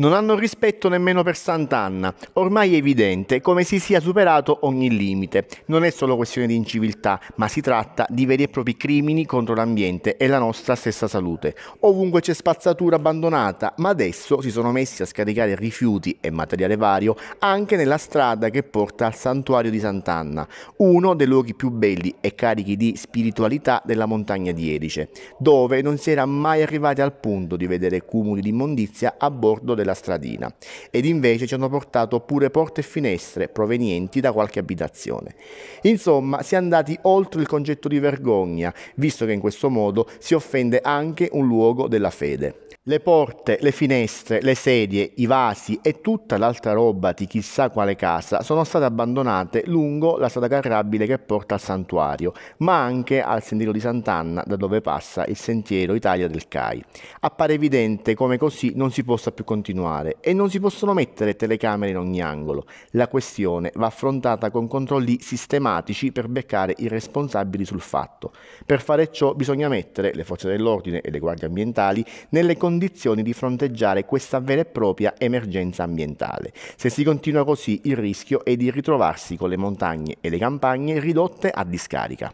Non hanno rispetto nemmeno per Sant'Anna. Ormai è evidente come si sia superato ogni limite. Non è solo questione di inciviltà, ma si tratta di veri e propri crimini contro l'ambiente e la nostra stessa salute. Ovunque c'è spazzatura abbandonata, ma adesso si sono messi a scaricare rifiuti e materiale vario anche nella strada che porta al santuario di Sant'Anna, uno dei luoghi più belli e carichi di spiritualità della montagna di Erice, dove non si era mai arrivati al punto di vedere cumuli di immondizia a bordo della della stradina, ed invece ci hanno portato pure porte e finestre provenienti da qualche abitazione. Insomma, si è andati oltre il concetto di vergogna, visto che in questo modo si offende anche un luogo della fede. Le porte, le finestre, le sedie, i vasi e tutta l'altra roba di chissà quale casa sono state abbandonate lungo la strada carrabile che porta al santuario, ma anche al sentiero di Sant'Anna da dove passa il sentiero Italia del CAI. Appare evidente come così non si possa più continuare e non si possono mettere telecamere in ogni angolo. La questione va affrontata con controlli sistematici per beccare i responsabili sul fatto. Per fare ciò bisogna mettere le forze dell'ordine e le guardie ambientali nelle condizioni condizioni di fronteggiare questa vera e propria emergenza ambientale. Se si continua così il rischio è di ritrovarsi con le montagne e le campagne ridotte a discarica.